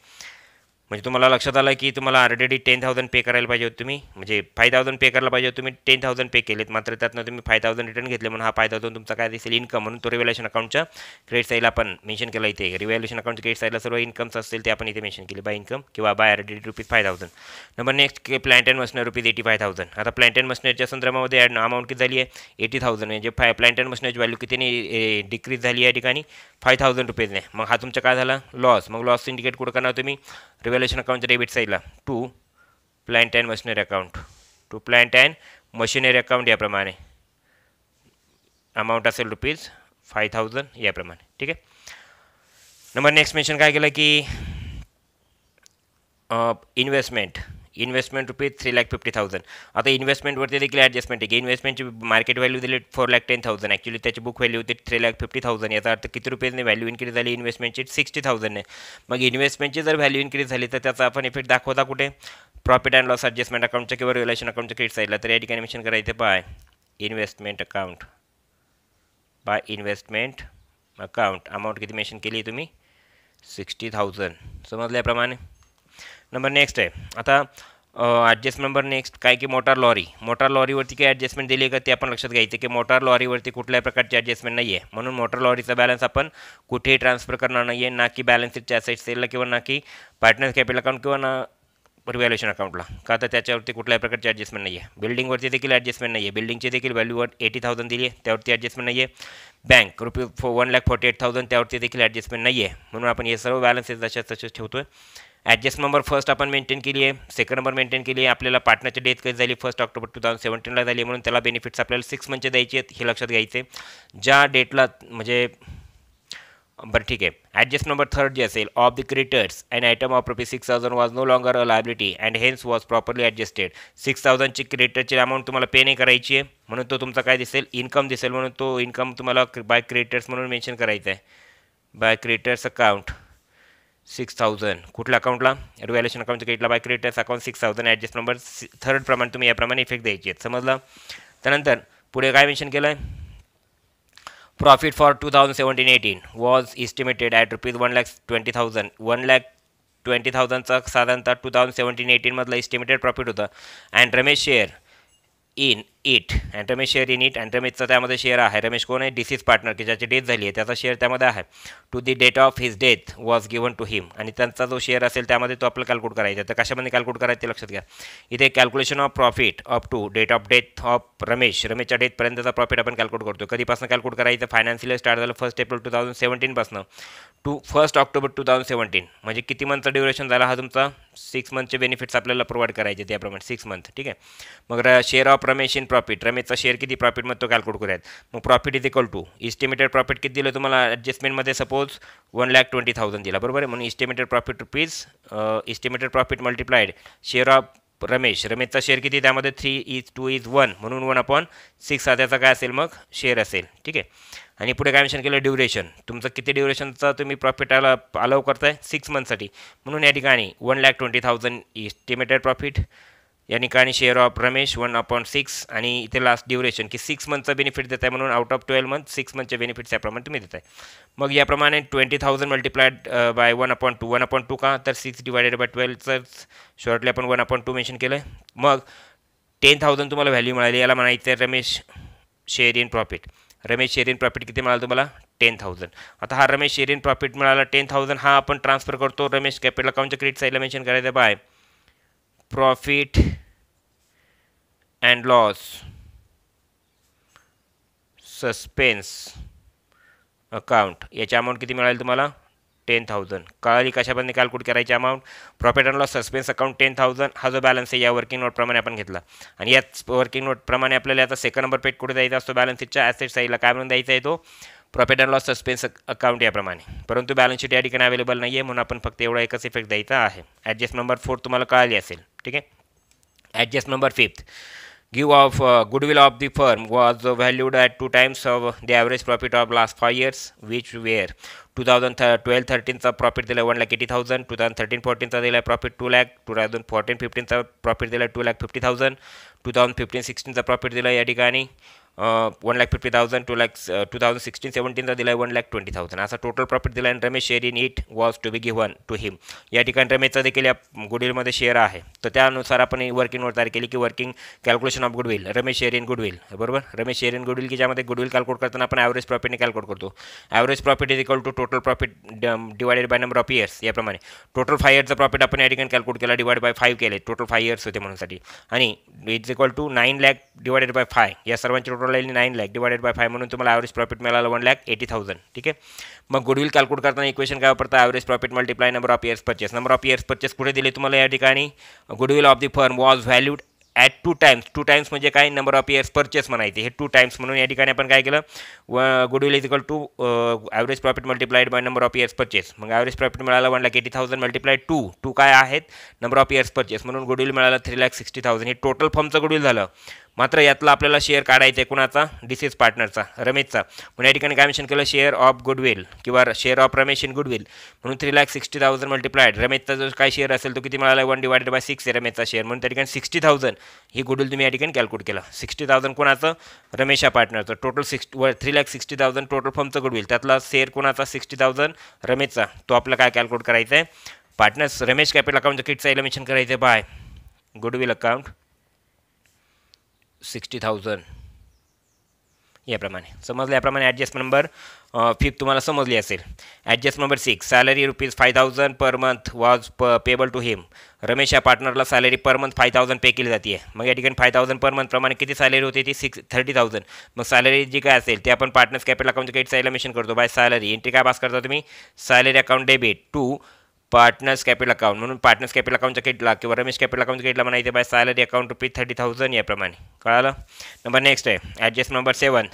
Speaker 1: म्हणजे तुम्हाला लक्षात आलं की तुम्हाला ऑलरेडी टेन थाउजंड पे करायला पाहिजे होते तुम्ही म्हणजे फाय थाउजंड पे करायला पाहिजे तुम्ही टेन थाउजंड पे केलेत मात्र त्यातनं तुम्ही फाय थाउजंड रिटर्न घेतले म्हणून हा फाय थाउजंड तुमचा काय दिसेल इन्कम म्हणून तो रिव्हॅल्युएशन अकाउंटच्या क्रेडिट साईडला आपण मेन्शन केला इथे रिव्हॅल्युएशन अकाउंट क्रेडिट साईडला सर्व इन्कम्स असतील ते आपण इथे मेन्शन केले बाय इन्कम किंवा by already rupees five thousand number next and machinery rupees eighty five thousand आता अँड मशनरीच्या संदर्भामध्ये ॲड अमाऊंट किती झाली आहे एटी थाउजंड म्हणजे फाय अँड मशनरीची व्हॅल्यू कितीने डिक्रीज झाली या ठिकाणी फाय थाउजंड रुपीजने मग हा तुमचा काय झाला लॉस मग लॉस इंडिकेट कुठं करणार तुम्ही revalue account debit debit to to plant machinery account to to plant machinery machinery account याप्रमाणे अमाऊंट असेल रुपीज फाय थाउजंड याप्रमाणे ठीक आहे नंबर नेक्स्ट मेन्शन काय केलं की investment investment rupees three lakh fifty thousand आता इन्व्हेस्टमेंटवरती देखील ॲडजस्टमेंट आहे की इन्व्हेस्टमेंटची मार्केट व्हॅल्यू दिली four lakh ten thousand actually त्याची बुक व्हॅल्यू होती थ्री लॅक फिफ्टी थाउजंड याचा अर्थ किती रुपयेने व्हॅल्यू इन्क्रीज झाली इन्व्हेस्टमेंटची सिक्स्टी थाउजंडने मग इन्व्हेस्टमेंटची जर व्हॅल्यू इनक्रीज झाली तर त्याचा आपण इफेक्ट दाखवता कुठे प्रॉफिट अँड लॉस ॲडजस्टमेंट अकाउंटच्या किंवा रिलेशन अकाउंटच्या क्रेडिट साईडला तर या ठिकाणी मेन्शन करायचं by investment account by investment account amount किती मेन्शन केली तुम्ही सिक्स्टी थाउजंड समजल्याप्रमाणे नंबर नेक्स्ट आहे आता ॲडजस्ट नंबर नेक्स्ट काय की मोटार लॉरी मोटार लॉरीवरती काही ॲडजस्टमेंट दिली का ते आपण लक्षात घ्यायचं की मोटार लॉरीवरती कुठल्याही प्रकारची ॲडजस्टमेंट नाही आहे म्हणून मोटार लॉरीचा बॅलन्स आपण कुठेही ट्रान्सफर करणार नाही आहे ना की बॅलन्स शीटच्या असेट सेलला किंवा ना की पार्टनर कॅपिटल अकाउंट किंवा ना रिव्हॅल्युएशन अकाउंटला का तर त्याच्यावरती कुठल्याही प्रकारची ॲडजस्टमेंट नाही आहे बिल्डिंगवरती देखील ॲडजस्टमेंट नाही आहे बिल्डिंगची देखील व्हॅल्यू एटी थाउजंड दिली आहे त्यावरती ॲडजस्टमेंट नाही आहे बँक रुपये फो one lakh forty eight thousand त्यावरती देखील ॲडजस्टमेंट नाही आहे म्हणून आपण हे सर्व बॅलन्सेस जशाच तसेच ठेवतो आहे ॲडजस्ट नंबर फर्स्ट आपण मेंटेन केली आहे सेकंड नंबर मेंटेन केली आहे आपल्याला पार्टनरची डेथ कधी झाली फर्स्ट ऑक्टोबर टू थाउजंड सेवन्टीनला झाली म्हणून त्याला बेनिफिट्स आपल्याला सिक्स मंथचे द्यायचे आहेत हे लक्षात घ्यायचे ज्या डेटला म्हणजे बरं ठीक आहे ॲडजस्ट नंबर थर्ड जे असेल of the creators and item of rupee six thousand was no longer a liability and hence was properly adjusted six थाउजंडची क्रिएटरची अमाऊंट तुम्हाला पे नाही करायची आहे म्हणून तो तुमचा काय दिसेल इन्कम दिसेल म्हणून तो इन्कम तुम्हाला बाय क्रिएटर्स म्हणून मेन्शन करायचा आहे by creators account six thousand कुठल्या अकाउंटला रिव्हॅल्युशन अकाउंटचा क्रेडिटला by creditors account six thousand adjust number third प्रमाणे तुम्ही याप्रमाणे इफेक्ट द्यायची आहेत समजलं त्यानंतर पुढे काय मेन्शन केलं आहे profit for two thousand seventeen eighteen was estimated at rupees one lakh twenty thousand one lakh twenty थाउजंडचा साधारणतः टू थाउजंड सेवन्टीन एटीनमधला इस्टिमेटेड प्रॉफिट होतं and Ramesh share in it अँटमेज शेअर इन इट अँड त्यामध्ये शेअर आहे रमेश कोण आहे डिसीज पार्टनर की ज्याची डेथ झाली आहे त्याचा शेअर त्यामध्ये आहे to the date of his death was given to him आणि त्यांचा जो शेअर असेल त्यामध्ये तो आपला कॅल्क्युलेट करायचा तर कशामध्ये कॅल्क्युलेट करायचं ते लक्षात घ्या इथे calculation of profit up to date of death of Ramesh रमेशच्या डेथपर्यंतचा प्रॉफिट आपण कॅल्क्युलेट करतो कधीपासून कॅल्क्युलेट करायचं फायनान्शियल स्टार्ट झालं फर्स्ट एप्रिल टू थाउजंड सेवन्टीनपासून to first October two thousand seventeen म्हणजे किती मंथचा ड्युरेशन झाला हा तुमचा सिक्स मंथचे बेनिफिट्स आपल्याला प्रोव्हाइड करायचे त्याप्रमाणे सिक्स मंथ ठीक आहे मग share of Ramesh in profit रमेशचा शेअर किती प्रॉफिटमध्ये तो कॅल्क्युलेट करायचा मग profit is equal to estimated profit किती दिलं तुम्हाला ॲडजस्टमेंटमध्ये suppose one lakh twenty thousand दिला बरोबर आहे म्हणून estimated profit rupees estimated profit multiplied share of Ramesh रमेशचा शेअर किती त्यामध्ये three is to is one म्हणून वन अपॉन सिक्स आता त्याचा काय असेल मग शेअर असेल ठीक आहे आणि पुढे काय मेन्शन केलं ड्युरेशन तुमचं किती ड्युरेशनचं तुम्ही प्रॉफिट आला अलाव करताय सिक्स मंथसाठी म्हणून या ठिकाणी one lakh twenty thousand estimated profit या ठिकाणी share of Ramesh one upon six आणि इथे लास्ट ड्युरेशन की सिक्स मंथचं बेनिफिट देत आहे म्हणून out of twelve month six मंथचे बेनिफिट्स याप्रमाणे तुम्ही देत आहे मग याप्रमाणे twenty thousand multiplied by one upon two one upon two का तर सिक्स डिवायडेड बाय ट्वेल्वचंच शॉर्टली आपण वन अपॉईंट टू मेन्शन केलं मग टेन थाउजंड तुम्हाला व्हॅल्यू मिळाली याला म्हणायचं आहे Ramesh share in profit Ramesh share in profit किती मिळाला तुम्हाला टेन थाउजंड आता हा रमेश शेरीन प्रॉफिट मिळाला टेन थाउजंड हा आपण ट्रान्सफर करतो रमेश कॅपिटल अकाउंटच्या क्रेडिट साईडला मेन्शन करायचं by profit and loss suspense account याच्या अमाऊंट किती मिळाली तुम्हाला टेन थाउजंड कळाली कशाप्रमाणे कॅल्क्युलेट करायची amount profit and loss suspense account ten thousand हा जो बॅलन्स आहे या वर्किंग नोटप्रमाणे आपण घेतला आणि याच वर्किंग नोटप्रमाणे आपल्याला आता सेकंड नंबर पेट कुठे जायचा असतो बॅलन्स शीटच्या ॲसेट साईडला काय म्हणून द्यायचा येतो profit and loss suspense account याप्रमाणे परंतु बॅलन्स शीट या ठिकाणी अवेलेबल नाही आहे म्हणून आपण फक्त एवढा एकच इफेक्ट द्यायचा आहे ॲडजस्ट नंबर फोर तुम्हाला कळाली असेल ठीक आहे adjust number fifth give of uh, goodwill of the firm was valued at two times of the average profit of last five years, which were 2012-13 of profit they 1 lakh 80,000, 2013-14 they lay profit 2 lakh, 2014-15 of profit they 2 lakh 50,000, 2015-16 of profit they 80 thousand. One lakh fifty thousand two lakhs two thousand sixteen सेवन्टीनचा दिला one lakh twenty thousand असा total profit दिला आणि Ramesh share in it was to be given to him या ठिकाणी रमेशचा देखील या गुडविलमध्ये share आहे तर त्यानुसार आपण वर्किंगवर तयार केली की working calculation of goodwill Ramesh share in goodwill बरोबर रमेश शेअर इन गुडविल की ज्यामध्ये गुडविल कॅल्क्युलेट करताना आपण ॲव्हरेज प्रॉफिटने कॅल्क्युलेट करतो average profit is equal to total profit divided by number of years याप्रमाणे टोटल फाय इयर्स प्रॉफिट आपण या ठिकाणी कॅल्क्युलेट केला डिवाइड बाय फाईव्ह केले टोटल फाय इयर्स होते म्हणूनसाठी आणि is equal to nine lakh divided by five या सर्वांचे total total nine lakh divided by five म्हणून तुम्हाला ॲव्हरेज प्रॉफिट मिळाला वन लॅक एटी थाउजंड ठीक आहे मग गुडविल कॅल्क्युलेट करताना इक्वेशन काय वापरता average profit multiply number of years purchase number of years purchase कुठे दिले तुम्हाला या ठिकाणी goodwill of the firm was valued at two times two times म्हणजे काय नंबर ऑफ इयर्स परचेस म्हणायचे हे टू टाइम्स म्हणून या ठिकाणी आपण काय केलं goodwill is equal to average profit multiplied by number of years purchase मग ॲव्हरेज प्रॉफिट मिळाला one lakh eighty thousand multiply two two काय आहेत नंबर ऑफ इयर्स परचेस म्हणून गुडविल मिळाला थ्री लॅक सिक्स्टी थाउजंड हे टोटल फॉर्मचं गुडविल झालं मात्र यातला आपल्याला शेअर काढायचा आहे कुणाचा डिसीज पार्टनरचा रमेशचा म्हणून या ठिकाणी काय मेन्शन केलं शेअर ऑफ गुडविल किंवा share of Ramesh in goodwill म्हणून three lakh sixty thousand multiplied रमेशचा जो काय शेअर असेल तो किती मिळाला वन डिवायडेड बाय सिक्स आहे रमेशचा शेअर म्हणून त्या ठिकाणी सिक्स्टी थाउजंड ही गुडविल तुम्ही या ठिकाणी कॅल्क्युलेट केला सिक्स्टी थाउजंड कोणाचं रमेशा पार्टनरचं टोटल सिक्स व three lakh sixty thousand total फॉर्मचं गुडविल त्यातला शेअर कोणाचा सिक्स्टी थाउजंड रमेशचा तो आपला काय कॅल्क्युलेट करायचा आहे पार्टनर्स रमेश कॅपिटल अकाउंटचं किटचा एलिमिनेशन करायचं by goodwill account sixty thousand याप्रमाणे समजलं याप्रमाणे ॲडजस्ट नंबर फिफ्थ तुम्हाला समजली असेल adjust number six salary rupees five thousand per month was प पेबल टू हिम रमेश या पार्टनरला salary per month five thousand pay केली जाते मग या ठिकाणी फाय थाउजंड पर मंथप्रमाणे किती सॅलरी होती ती सिक्स थर्टी थाउजंड मग सॅलरी जी काय असेल ते आपण पार्टनर्स कॅपिटल अकाउंट क्रेडिट साईडला मेशन करतो बाय सॅलरी एंट्री काय पास करता तुम्ही salary account debit to partners capital account म्हणून पार्टनर्स कॅपिटल अकाउंटचा किटला किंवा रमेश कॅपिटल अकाउंटच्या किटला म्हणायचे by salary account rupee thirty thousand याप्रमाणे कळालं नंबर नेक्स्ट आहे adjust number seven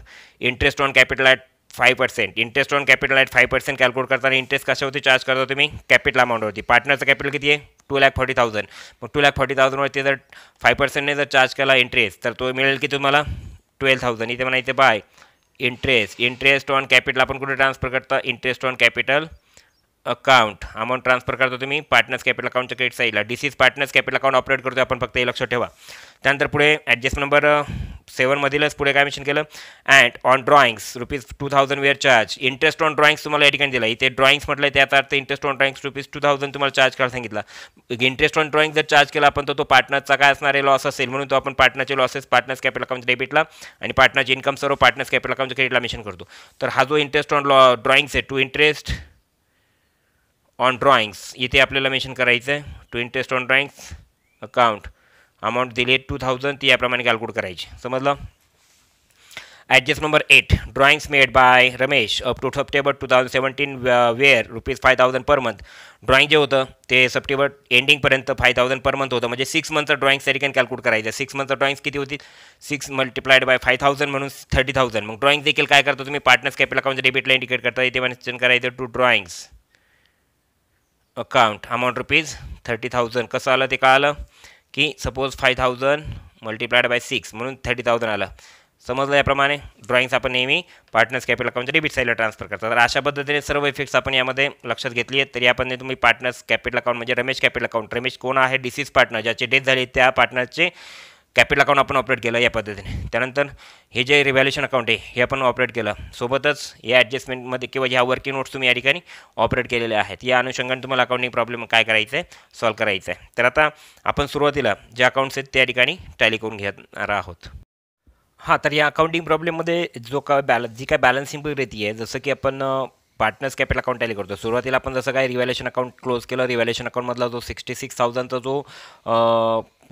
Speaker 1: interest on capital at five percent interest on capital at five percent calculate करताना इंटरेस्ट कशावरती चार्ज करता तुम्ही कॅपिटल अमाऊंटवरती पार्टनरचं कॅपिटल किती आहे टू लॅक फॉर्टी थाउजंड मग टू लॅक फॉर्टी थाउजंडवरती जर फाय पर्सेंटने जर चार्ज केला इंटरेस्ट तर तो मिळेल की तुम्हाला ट्वेल्व थाउजंड इथे आहे by interest interest on capital आपण कुठे ट्रान्सफर करता interest on capital account amount transfer करतो तुम्ही पार्टनर्स कॅपिटल अकाउंटच्या क्रेडिट साईडला डीसीज पार्टनर्स कॅपिटल अकाउंट ऑपरेट करतो आपण फक्त हे लक्ष ठेवा त्यानंतर पुढे ॲडजस्ट नंबर सेवनमधीलच पुढे काय मेन्शन केलं and on drawings rupees two thousand were charge interest on drawings तुम्हाला या ठिकाणी दिला इथे ड्रॉइंग्स म्हटलं त्याचा अर्थ interest on drawings rupees two thousand तुम्हाला चार्ज करायला सांगितला इंटरेस्ट ऑन ड्रॉइंग्स जर चार्ज केला आपण तर तो पार्टनरचा काय असणारे लॉस असेल म्हणून तो आपण पार्टनरचे लॉसेस पार्टनर्स कॅपिटल अकाउंट डेबिटला आणि पार्टनरची इन्कम सर्व पार्टनर्स कॅपिटल अकाउंट क्रेडिटला मेन्शन करतो तर हा जो इंटरेस्ट ऑन लॉ ड्रॉइंग्स आहे टू इंटरेस्ट ऑन ड्रॉइंग्स इथे आपल्याला मेन्शन करायचं आहे to interest on drawings account amount दिली टू थाउजंड ती याप्रमाणे कॅल्क्युलेट करायची समजलं adjust number eight drawings made by Ramesh up to September two thousand seventeen were rupees five thousand per month drawing जे होतं ते सप्टेंबर एंडिंगपर्यंत फाय थाउजंड पर मंथ होतं म्हणजे सिक्स मंथचं ड्रॉइंग्स तरीकन कॅन कॅल्क्युलेट करायचं सिक्स मंथचं ड्रॉइंग्स किती होती six multiplied by five thousand म्हणून थर्टी थाउजंड मग ड्रॉइंग देखील काय करतो तुम्ही पार्टनर्स कॅपिटल डेबिट डेबिटला इंडिकेट करता इथे मेन्शन करायचं to drawings account amount rupees thirty thousand कसं आलं ते का आलं की suppose five thousand multiplied by six म्हणून थर्टी थाउजंड आलं समजलं याप्रमाणे ड्रॉइंग्स आपण नेहमी पार्टनर्स कॅपिटल अकाउंटच्या डेबिट साईडला ट्रान्सफर करतात तर अशा पद्धतीने सर्व इफेक्ट्स आपण यामध्ये लक्षात घेतली आहेत तरी आपण तुम्ही पार्टनर्स कॅपिटल अकाउंट म्हणजे रमेश कॅपिटल अकाउंट रमेश कोण आहे डिसीज पार्टनर ज्याचे डेथ झाले त्या पार्टनरचे कॅपिटल अकाउंट आपण ऑपरेट केलं या पद्धतीने त्यानंतर हे जे रिव्हॅल्युशन अकाउंट आहे हे आपण ऑपरेट केलं सोबतच या ॲडजस्टमेंटमध्ये किंवा ह्या वर्किंग नोट्स तुम्ही या ठिकाणी ऑपरेट केलेले आहेत या अनुषंगाने तुम्हाला अकाउंटिंग प्रॉब्लेम काय करायचं आहे सॉल्व करायचं आहे तर आता आपण सुरुवातीला जे अकाउंट्स आहेत त्या ठिकाणी टॅली करून घेणार आहोत हां तर या अकाउंटिंग प्रॉब्लेममध्ये जो काय बॅलन्स जी काय बॅलन्सिंग रेती आहे जसं की आपण पार्टनर्स कॅपिटल अकाउंट टॅली करतो सुरुवातीला आपण जसं काय रिव्हॅल्युशन अकाउंट क्लोज केलं रिव्हॅल्युशन अकाउंटमधला जो सिक्स्टी सिक्स थाउजंडचा जो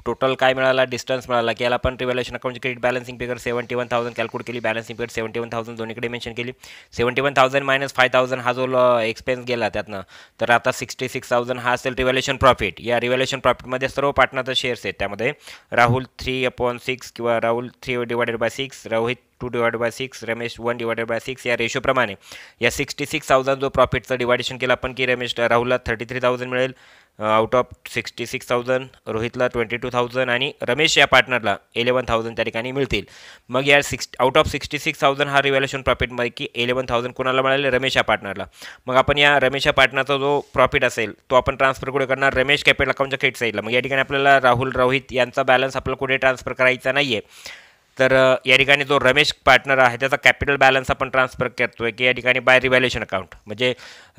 Speaker 1: टोटल काय मिळाला डिस्टन्स मिळाला की याला पण रिव्हॅल्युएशन अकाउंटची credit balancing figure seventy one thousand calculate केली balancing figure seventy one thousand दोन्हीकडे मेन्शन केली seventy one thousand minus five thousand हा जो एक्सपेन्स गेला त्यातनं तर आता सिक्स्टी सिक्स थाउजंड हा असेल रिव्हॅल्युएशन प्रॉफिट या रिव्हॅल्युएशन प्रॉफिटमध्ये सर्व पार्टनरचे शेअर्स आहेत त्यामध्ये राहुल थ्री अपॉन सिक्स किंवा Rahul three divided by six Rohit two divide by six Ramesh one divided by six या रेशोप्रमाणे या सिक्स्टी सिक्स थाउजंड जो प्रॉफिटचं डिवायडेशन केलं आपण की रमेश राहुलला थर्टी थ्री थाउजंड मिळेल out of sixty six thousand रोहितला ट्वेंटी टू थाउजंड आणि रमेश या पार्टनरला इलेवन थाउजंड त्या ठिकाणी मिळतील मग या six out of sixty six thousand हा रिव्हॅल्युएशन प्रॉफिटमध्ये की इलेवन थाउजंड कोणाला मिळाले रमेश या पार्टनरला मग आपण या रमेश या पार्टनरचा जो प्रॉफिट असेल तो आपण ट्रान्सफर कुठे करणार रमेश कॅपिटल अकाउंटच्या खेट साईडला मग या ठिकाणी आपल्याला राहुल रोहित यांचा बॅलन्स आपल्याला कुठे ट्रान्सफर करायचा नाही आहे तर या ठिकाणी जो रमेश पार्टनर आहे त्याचा कॅपिटल बॅलन्स आपण ट्रान्सफर करतो आहे की या ठिकाणी बाय रिव्हॅल्युएशन अकाउंट म्हणजे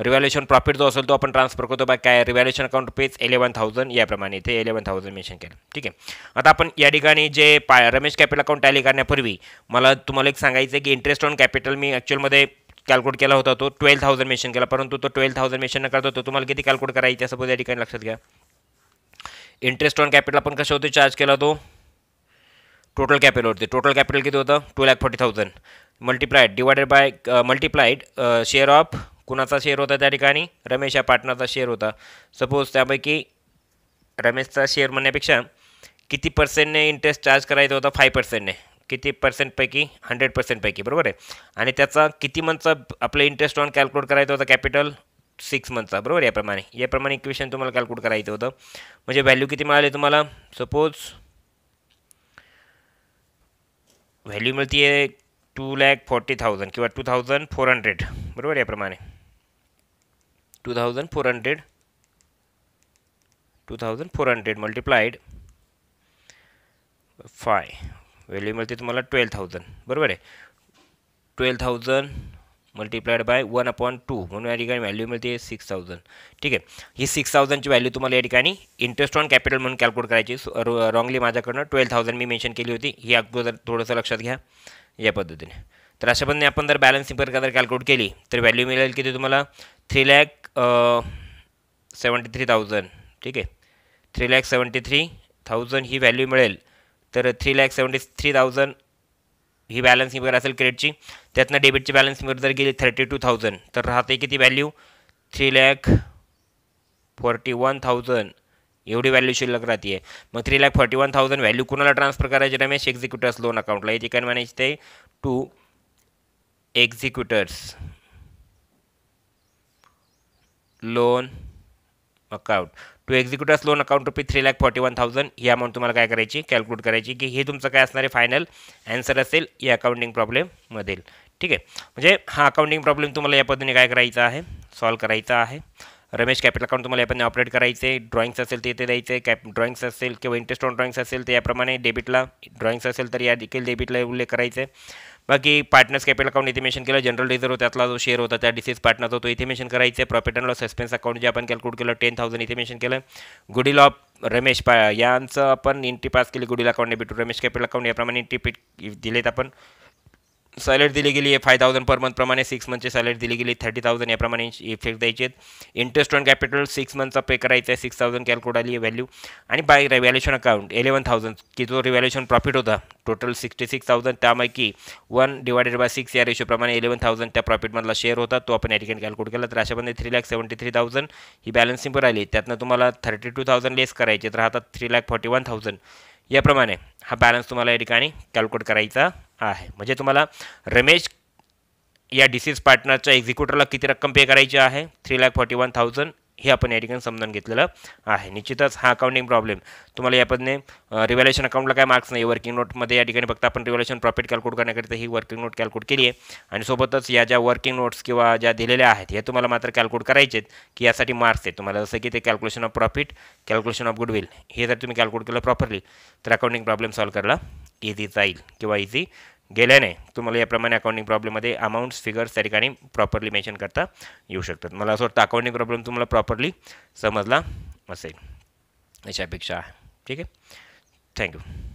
Speaker 1: रिव्हॅल्युएशन प्रॉफिट जो असेल तो आपण ट्रान्सफर करतो बाय काय रिव्हॅल्युएशन अकाउंट पेज इलेवन थाउजंड याप्रमाणे इथे इलेवन थाउजंड मेन्शन केलं ठीक आहे आता आपण या ठिकाणी जे पा रमेश कॅपिटल अकाउंट टॅली करण्यापूर्वी मला तुम्हाला एक सांगायचं आहे की इंटरेस्ट ऑन कॅपिटल मी ॲक्च्युअलमध्ये कॅल्क्युलेट केला होता तो ट्वेल्व थाउजंड मेन्शन केला परंतु तो ट्वेल्व थाउजंड मेन्शन न करतो तो तुम्हाला किती कॅल्क्युलेट करायची असं या ठिकाणी लक्षात घ्या इंटरेस्ट ऑन कॅपिटल आपण कशावरती चार्ज केला तो टोटल कॅपिटल होते टोटल कॅपिटल किती होतं two lakh forty thousand multiplied divided by multiplied share of कुणाचा शेअर होता त्या ठिकाणी रमेश या पार्टनरचा शेअर होता सपोज त्यापैकी रमेशचा शेअर म्हणण्यापेक्षा किती पर्सेंटने इंटरेस्ट चार्ज करायचा होता फाय पर्सेंटने किती पर्सेंटपैकी हंड्रेड पर्सेंटपैकी बरोबर आहे आणि त्याचा किती मंथचा आपलं इंटरेस्ट ऑन कॅल्क्युलेट करायचं होतं कॅपिटल सिक्स मंथचा बरोबर याप्रमाणे याप्रमाणे इक्वेशन तुम्हाला कॅल्क्युलेट करायचं होतं म्हणजे व्हॅल्यू किती मिळाली तुम्हाला सपोज व्हॅल्यू मिळती आहे टू लॅक फोर्टी थाउजंड किंवा टू थाउजंड फोर हंड्रेड बरोबर याप्रमाणे two thousand four hundred two thousand four hundred multiplied five value मिळते तुम्हाला ट्वेल्व थाउजंड बरोबर आहे twelve thousand multiplied by one upon two म्हणून या ठिकाणी व्हॅल्यू मिळते सिक्स थाउजंड ठीक आहे ही सिक्स थाउजंडची व्हॅल्यू तुम्हाला या ठिकाणी इंटरेस्ट ऑन कॅपिटल म्हणून कॅल्क्युलेट करायची सो रॉंगली माझ्याकडनं ट्वेल्व थाउजंड मी मेन्शन केली होती ही अगोदर थोडंसं लक्षात घ्या या पद्धतीने तर अशा पद्धतीने आपण जर बॅलन्सिंग का जर कॅल्क्युलेट केली तर व्हॅल्यू मिळेल किती तुम्हाला three lakh seventy three thousand ठीक आहे three lakh seventy three thousand ही व्हॅल्यू मिळेल तर three lakh seventy three thousand ही बॅलन्सिंग वगैरे असेल क्रेडिटची त्यातनं डेबिटची बॅलन्स जर गेली थर्टी टू थाउजंड तर राहते किती value three lakh forty one thousand एवढी व्हॅल्यू शिल्लक राहते आहे मग three lakh forty one thousand value कुणाला ट्रान्सफर करायची रमेश एक्झिक्युटर्स लोन अकाउंटला हे काय मॅनेज ते to executors loan account to executors loan account rupee three lakh forty one thousand ही अमाऊंट तुम्हाला काय करायची कॅल्क्युलेट करायची की हे तुमचं काय असणारे फायनल ॲन्सर असेल या अकाउंटिंग प्रॉब्लेममधील ठीक आहे म्हणजे हा अकाउंटिंग प्रॉब्लेम तुम्हाला या पद्धतीने काय करायचा आहे सॉल्व करायचा आहे रमेश कॅपिटल अकाउंट तुम्हाला पद्धतीने ऑपरेट करायचे ड्रॉइंग्स असेल ते इथे द्यायचे कॅप ड्रॉइंग्स असेल किंवा इंटरेस्ट ऑन ड्रॉइंग्स असेल तर याप्रमाणे डेबिटला ड्रॉइंग्स असेल तर या देखील डेबिटला उल्लेख करायचे बाकी पार्टनर्स कॅपिटल अकाउंट इथे मेन्शन केलं जनरल रिझर्व त्यातला जो शेअर होता त्या डिसीज पार्टनर तो इथे मेन्शन करायचं profit and loss suspense account जे आपण कॅल्क्युलेट केलं टेन थाउजंड इथे मेन्शन केलं गुडील ऑफ रमेश पा यांचं आपण एंट्री पास केली goodwill account debit Ramesh capital account याप्रमाणे एंट्री पीट दिलेत आपण सॅलरी दिली गेली आहे फाय थाउजंड पर मंथप्रमाणे सिक्स मंथची सॅलरी दिली गेली थर्टी थाउजंड याप्रमाणे इफेक्ट द्यायचे इंटरेस्ट ऑन कॅपिटल सिक्स मंथचा पे करायचा आहे सिक्स थाउजंड कॅल्कुलेट आली आहे व्हॅल्यू आणि by revaluation account eleven thousand की जो रिव्हॅल्युशन प्रॉफिट होता टोटल सिक्स्टी सिक्स थाउजंड त्यापैकी वन डिवायडेड बाय सिक्स या रेशोप्रमाणे इलेवन थाउजंड त्या प्रॉफिटमधला शेअर होता तो आपण या ठिकाणी कॅल्कुलेट केला तर अशामध्ये three lakh seventy three thousand ही बॅलन्सिंग पण आली त्यातनं तुम्हाला थर्टी टू थाउजंड लेस करायचे तर आता three lakh forty one thousand याप्रमाणे हा बॅलन्स तुम्हाला या ठिकाणी कॅल्कुलेट करायचा आहे म्हणजे तुम्हाला रमेश या डिसीज पार्टनरच्या एक्झिक्युटरला किती रक्कम पे करायची आहे three lakh forty one thousand हे आपण या ठिकाणी समजून घेतलेलं आहे निश्चितच हा अकाउंटिंग प्रॉब्लेम तुम्हाला या पद्धतीने रिव्हॅल्युएशन अकाउंटला काय मार्क्स नाही वर्किंग नोटमध्ये या ठिकाणी फक्त आपण रिव्हॅल्युएशन प्रॉफिट कॅल्क्युलेट करण्याकरिता ही वर्किंग नोट कॅल्क्युलेट केली आहे आणि सोबतच या ज्या वर्किंग नोट्स किंवा ज्या दिलेल्या आहेत हे तुम्हाला मात्र कॅल्क्युलेट करायचे की यासाठी मार्क्स आहेत तुम्हाला जसं की ते calculation of profit calculation of goodwill हे जर तुम्ही कॅल्क्युलेट केलं प्रॉपरली तर अकाउंटिंग प्रॉब्लेम सॉल्व्ह करायला इझी जाईल किंवा इझी गेल्याने तुम्हाला याप्रमाणे अकाउंटिंग प्रॉब्लेममध्ये अमाऊंट्स फिगर्स त्या ठिकाणी प्रॉपरली मेन्शन करता येऊ शकतात मला असं वाटतं अकाउंटिंग प्रॉब्लेम तुम्हाला प्रॉपरली समजला असेल याच्यापेक्षा अपेक्षा आहे ठीक आहे थँक्यू